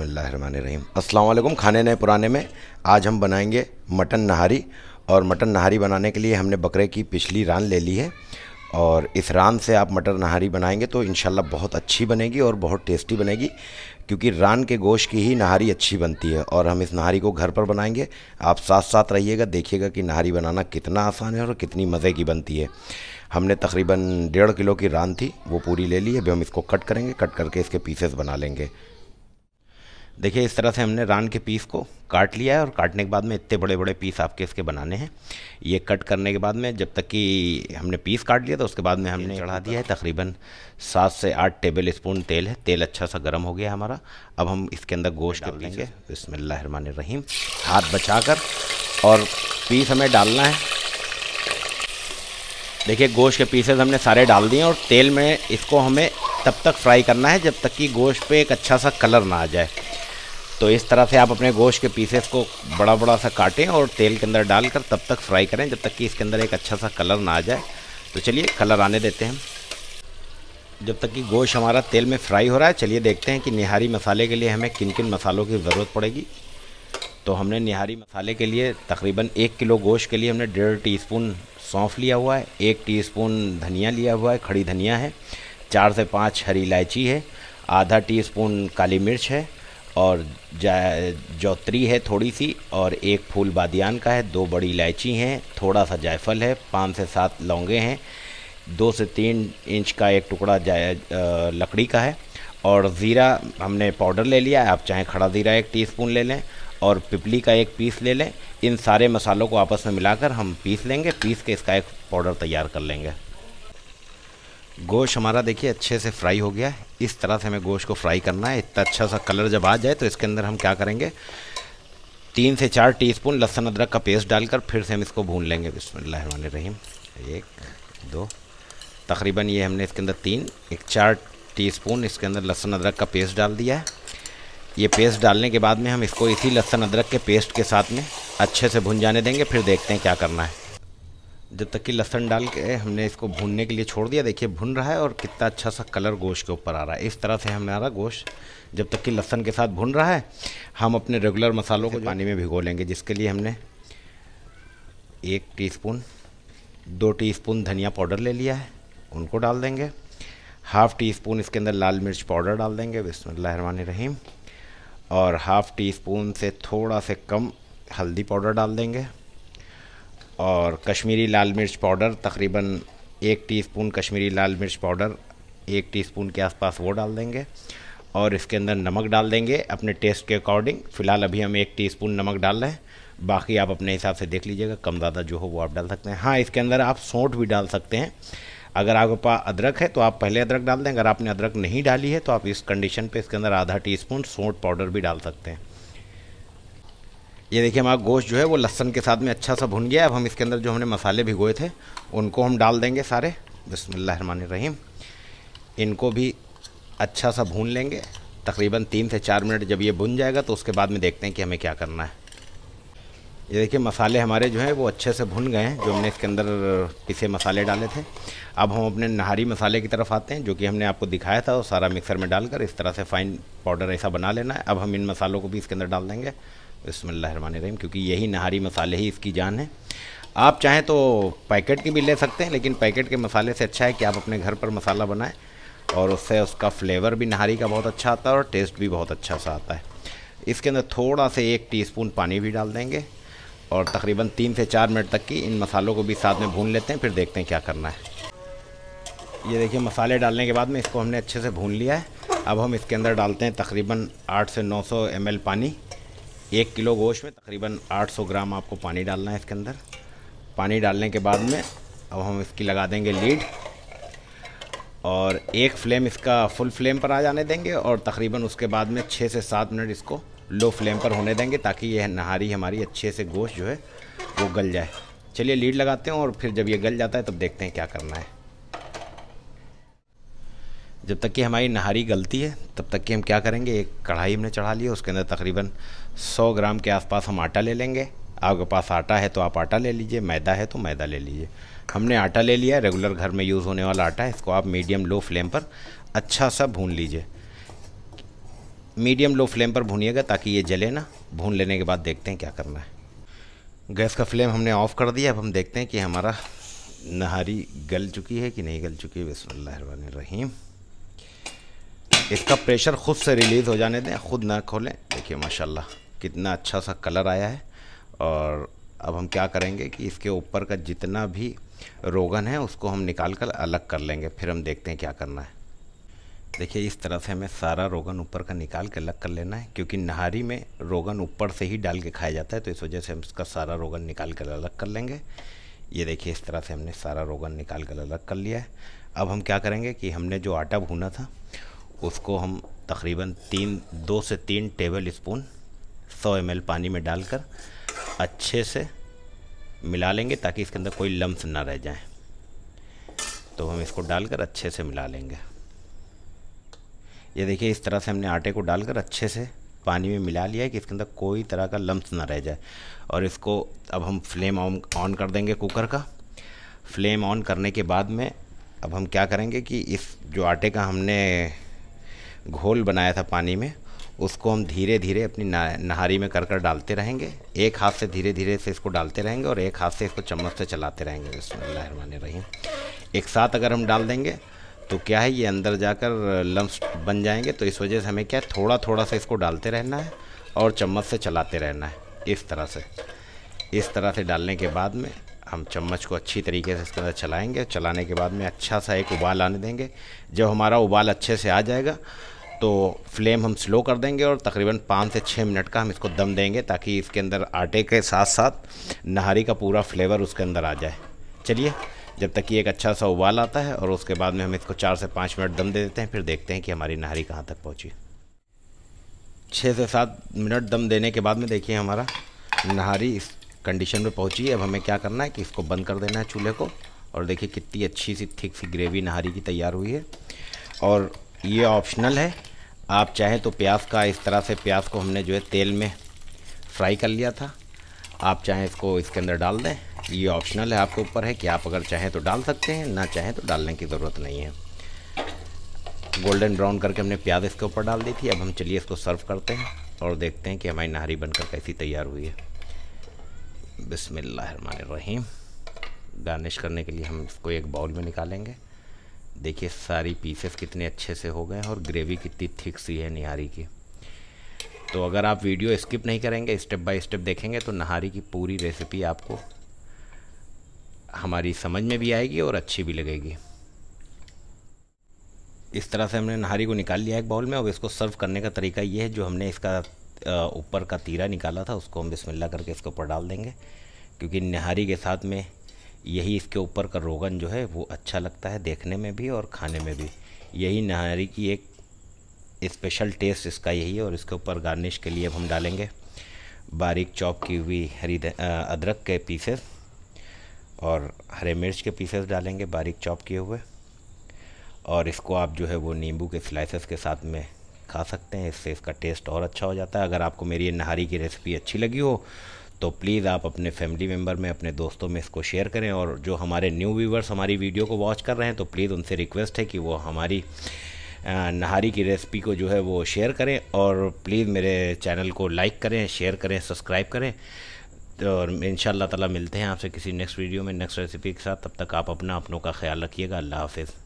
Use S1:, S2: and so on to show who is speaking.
S1: रहीम अस्सलाम खाने नए पुराने में आज हम बनाएंगे मटन नहारी और मटन नहारी बनाने के लिए हमने बकरे की पिछली रान ले ली है और इस रान से आप मटन नहारी बनाएंगे तो इन बहुत अच्छी बनेगी और बहुत टेस्टी बनेगी क्योंकि रान के गोश्त की ही नहारी अच्छी बनती है और हम इस नहारी को घर पर बनाएंगे आप साथ साथ रहिएगा देखिएगा कि नहारी बनाना कितना आसान है और कितनी मज़े की बनती है हमने तकरीबन डेढ़ किलो की रान थी वो पूरी ले ली है अभी हम इसको कट करेंगे कट करके इसके पीसेस बना लेंगे देखिए इस तरह से हमने रान के पीस को काट लिया है और काटने के बाद में इतने बड़े बड़े पीस आपके इसके बनाने हैं ये कट करने के बाद में जब तक कि हमने पीस काट लिया तो उसके बाद में हमने चढ़ा दिया है तकरीबन सात से आठ टेबल स्पून तेल है तेल अच्छा सा गर्म हो गया हमारा अब हम इसके अंदर गोश्त डाल देंगे बसमान रहीम हाथ बचा कर और पीस हमें डालना है देखिए गोश्त के पीसेस हमने सारे डाल दिए और तेल में इसको हमें तब तक फ्राई करना है जब तक कि गोश्त पे एक अच्छा सा कलर ना आ जाए तो इस तरह से आप अपने गोश्त के पीसेस को बड़ा बड़ा सा काटें और तेल के अंदर डालकर तब तक फ्राई करें जब तक कि इसके अंदर एक अच्छा सा कलर ना आ जाए तो चलिए कलर आने देते हैं जब तक कि गोश्त हमारा तेल में फ्राई हो रहा है चलिए देखते हैं कि निहारी मसाले के लिए हमें किन किन मसालों की ज़रूरत पड़ेगी तो हमने निहारी मसाले के लिए तकरीबन एक किलो गोश्त के लिए हमने डेढ़ टी स्पून सौंफ लिया हुआ है एक स्पून धनिया लिया हुआ है खड़ी धनिया है चार से पाँच हरी इलायची है आधा स्पून काली मिर्च है और जौतरी है थोड़ी सी और एक फूल बादियान का है दो बड़ी इलायची हैं थोड़ा सा जायफल है पाँच से सात लौंगे हैं दो से तीन इंच का एक टुकड़ा जाय लकड़ी का है और ज़ीरा हमने पाउडर ले लिया है आप चाहें खड़ा ज़ीरा एक टीस्पून ले लें और पिपली का एक पीस ले लें इन सारे मसालों को आपस में मिलाकर हम पीस लेंगे पीस के इसका एक पाउडर तैयार कर लेंगे गोश्त हमारा देखिए अच्छे से फ्राई हो गया है इस तरह से हमें गोश्त को फ्राई करना है इतना अच्छा सा कलर जब आ जाए तो इसके अंदर हम क्या करेंगे तीन से चार टीस्पून लहसुन अदरक का पेस्ट डालकर फिर से हम इसको भून लेंगे बिस्मिल्लाह रहीम एक दो तकरीबन ये हमने इसके अंदर तीन एक चार टीस्पून इसके अंदर लहसुन अदरक का पेस्ट डाल दिया है ये पेस्ट डालने के बाद में हम इसको इसी लहसुन अदरक के पेस्ट के साथ में अच्छे से भुन जाने देंगे फिर देखते हैं क्या करना है जब तक कि लहसन डाल के हमने इसको भूनने के लिए छोड़ दिया देखिए भुन रहा है और कितना अच्छा सा कलर गोश्त के ऊपर आ रहा है इस तरह से हमारा गोश्त जब तक कि लहसन के साथ भुन रहा है हम अपने रेगुलर मसालों को अच्छा। पानी में भिगो लेंगे जिसके लिए हमने एक टी स्पून दो टी स्पून धनिया पाउडर ले लिया है उनको डाल देंगे हाफ़ टी स्पून इसके अंदर लाल मिर्च पाउडर डाल देंगे बिसमान रहीम और हाफ़ टी स्पून से थोड़ा से कम हल्दी पाउडर डाल देंगे और कश्मीरी लाल मिर्च पाउडर तकरीबन एक टीस्पून कश्मीरी लाल मिर्च पाउडर एक टीस्पून के आसपास वो डाल देंगे और इसके अंदर नमक डाल देंगे अपने टेस्ट के अकॉर्डिंग फ़िलहाल अभी हम एक टीस्पून नमक डाल रहे हैं बाकी आप अपने हिसाब से देख लीजिएगा कम ज़्यादा जो हो वो आप डाल सकते हैं हाँ इसके अंदर आप सौंठ भी डाल सकते हैं अगर आपके पास अदरक है तो आप पहले अदरक डाल दें अगर आपने अदरक नहीं डाली है तो आप इस कंडीशन पे इसके अंदर आधा टीस्पून स्पून पाउडर भी डाल सकते हैं ये देखिए हमारा गोश्त जो है वो लहसन के साथ में अच्छा सा भुन गया अब हम इसके अंदर जो हमने मसाले भिगोए थे उनको हम डाल देंगे सारे बसमान रहीम इनको भी अच्छा सा भून लेंगे तकरीबन तीन से चार मिनट जब ये भुन जाएगा तो उसके बाद में देखते हैं कि हमें क्या करना है ये देखिए मसाले हमारे जो है वो अच्छे से भुन गए हैं जो हमने इसके अंदर पीछे मसाले डाले थे अब हम अपने नहारी मसाले की तरफ आते हैं जो कि हमने आपको दिखाया था और सारा मिक्सर में डालकर इस तरह से फाइन पाउडर ऐसा बना लेना है अब हम इन मसालों को भी इसके अंदर डाल देंगे बसमीम क्योंकि यही नहारी मसाले ही इसकी जान है आप चाहें तो पैकेट के भी ले सकते हैं लेकिन पैकेट के मसाले से अच्छा है कि आप अपने घर पर मसाला बनाएं और उससे उसका फ्लेवर भी नहारी का बहुत अच्छा आता है और टेस्ट भी बहुत अच्छा सा आता है इसके अंदर थोड़ा से एक टीस्पून पानी भी डाल देंगे और तकरीबन तीन से चार मिनट तक की इन मसालों को भी साथ में भून लेते हैं फिर देखते हैं क्या करना है ये देखिए मसाले डालने के बाद में इसको हमने अच्छे से भून लिया है अब हम इसके अंदर डालते हैं तकरीबन आठ से नौ सौ एम पानी एक किलो गोश्त में तकरीबन 800 ग्राम आपको पानी डालना है इसके अंदर पानी डालने के बाद में अब हम इसकी लगा देंगे लीड और एक फ्लेम इसका फुल फ्लेम पर आ जाने देंगे और तकरीबन उसके बाद में छः से सात मिनट इसको लो फ्लेम पर होने देंगे ताकि यह नहारी हमारी अच्छे से गोश्त जो है वो गल जाए चलिए लीड लगाते हैं और फिर जब ये गल जाता है तब देखते हैं क्या करना है जब तक कि हमारी नहारी गलती है तब तक कि हम क्या करेंगे एक कढ़ाई हमने चढ़ा लिया उसके अंदर तकरीबन 100 ग्राम के आसपास हम आटा ले लेंगे आपके पास आटा है तो आप आटा ले लीजिए मैदा है तो मैदा ले लीजिए हमने आटा ले लिया रेगुलर घर में यूज़ होने वाला आटा है इसको आप मीडियम लो फ्लेम पर अच्छा सा भून लीजिए मीडियम लो फ्लेम पर भूनिएगा ताकि ये जले ना भून लेने के बाद देखते हैं क्या करना है गैस का फ्लेम हमने ऑफ़ कर दिया अब हम देखते हैं कि हमारा नहारी गल चुकी है कि नहीं गल चुकी है बसमीम इसका प्रेशर ख़ुद से रिलीज़ हो जाने दें ख़ुद ना खोलें देखिए माशाल्लाह कितना अच्छा सा कलर आया है और अब हम क्या करेंगे कि इसके ऊपर का जितना भी रोगन है उसको हम निकाल कर अलग कर लेंगे फिर हम देखते हैं क्या करना है देखिए इस तरह से हमें सारा रोगन ऊपर का निकाल के अलग कर लेना है क्योंकि नहारी में रोगन ऊपर से ही डाल के खाया जाता है तो इस वजह से हम इसका सारा रोगन निकाल कर अलग कर लेंगे ये देखिए इस तरह से हमने सारा रोगन निकाल कर अलग कर लिया है अब हम क्या करेंगे कि हमने जो आटा भूना था उसको हम तकरीबन तीन दो से तीन टेबल स्पून सौ एम पानी में डालकर अच्छे से मिला लेंगे ताकि इसके अंदर कोई लम्स ना रह जाए तो हम इसको डालकर अच्छे से मिला लेंगे ये देखिए इस तरह से हमने आटे को डालकर अच्छे से पानी में मिला लिया है कि इसके अंदर कोई तरह का लम्स ना रह जाए और इसको अब हम फ्लेम ऑन ऑन कर देंगे कुकर का फ्लेम ऑन करने के बाद में अब हम क्या करेंगे कि इस जो आटे का हमने घोल बनाया था पानी में उसको हम धीरे धीरे अपनी नहारी में कर कर डालते रहेंगे एक हाथ से धीरे धीरे से इसको डालते रहेंगे और एक हाथ से इसको चम्मच से चलाते रहेंगे बसमान रही एक साथ अगर हम डाल देंगे तो क्या है ये अंदर जाकर लम्स बन जाएंगे तो इस वजह से हमें क्या है थोड़ा थोड़ा सा इसको डालते रहना है और चम्मच से चलाते रहना है इस तरह से इस तरह से डालने के बाद में हम चम्मच को अच्छी तरीके से इसके अंदर चलाएँगे चलाने के बाद में अच्छा सा एक उबाल आने देंगे जब हमारा उबाल अच्छे से आ जाएगा तो फ्लेम हम स्लो कर देंगे और तकरीबन पाँच से छः मिनट का हम इसको दम देंगे ताकि इसके अंदर आटे के साथ साथ नहारी का पूरा फ्लेवर उसके अंदर आ जाए चलिए जब तक कि एक अच्छा सा उबाल आता है और उसके बाद में हम इसको चार से पाँच मिनट दम दे देते हैं फिर देखते हैं कि हमारी नहारी कहाँ तक पहुँची छः से सात मिनट दम देने के बाद में देखिए हमारा नहारी इस कंडीशन में पहुँची अब हमें क्या करना है कि इसको बंद कर देना है चूल्हे को और देखिए कितनी अच्छी सी थिक सी ग्रेवी नहारी की तैयार हुई है और ये ऑप्शनल है आप चाहें तो प्याज का इस तरह से प्याज को हमने जो है तेल में फ्राई कर लिया था आप चाहें इसको इसके अंदर डाल दें ये ऑप्शनल है आपके ऊपर है कि आप अगर चाहें तो डाल सकते हैं ना चाहें तो डालने की ज़रूरत नहीं है गोल्डन ब्राउन करके हमने प्याज इसके ऊपर डाल दी थी अब हम चलिए इसको सर्व करते हैं और देखते हैं कि हमारी नहरी बनकर कैसी तैयार हुई है बिसमीम गार्निश करने के लिए हम इसको एक बाउल में निकालेंगे देखिए सारी पीसेस कितने अच्छे से हो गए और ग्रेवी कितनी थिक सी है निहारी की तो अगर आप वीडियो स्किप नहीं करेंगे स्टेप बाय स्टेप देखेंगे तो नहारी की पूरी रेसिपी आपको हमारी समझ में भी आएगी और अच्छी भी लगेगी इस तरह से हमने नहारी को निकाल लिया एक बाउल में और इसको सर्व करने का तरीका ये है जो हमने इसका ऊपर का तीरा निकाला था उसको हम बिस्मिल्लाह करके इसके ऊपर डाल देंगे क्योंकि नहारी के साथ में यही इसके ऊपर का रोगन जो है वो अच्छा लगता है देखने में भी और खाने में भी यही नहारी की एक स्पेशल टेस्ट इसका यही है और इसके ऊपर गार्निश के लिए अब हम डालेंगे बारीक चॉप की हुई हरी अदरक के पीसेस और हरे मिर्च के पीसेस डालेंगे बारीक चॉप किए हुए और इसको आप जो है वो नींबू के स्लाइसेस के साथ में खा सकते हैं इससे इसका टेस्ट और अच्छा हो जाता है अगर आपको मेरी ये नहारी की रेसिपी अच्छी लगी हो तो प्लीज़ आप अपने फैमिली मेम्बर में अपने दोस्तों में इसको शेयर करें और जो हमारे न्यू व्यूवर्स हमारी वीडियो को वॉच कर रहे हैं तो प्लीज़ उनसे रिक्वेस्ट है कि वो हमारी नहारी की रेसिपी को जो है वो शेयर करें और प्लीज़ मेरे चैनल को लाइक करें शेयर करें सब्सक्राइब करें तो और इन ताला मिलते हैं आपसे किसी नेक्स्ट वीडियो में नेक्स्ट रेसिपी के साथ तब तक आप अपना अपनों का ख्याल रखिएगा अल्लाह हाफिज़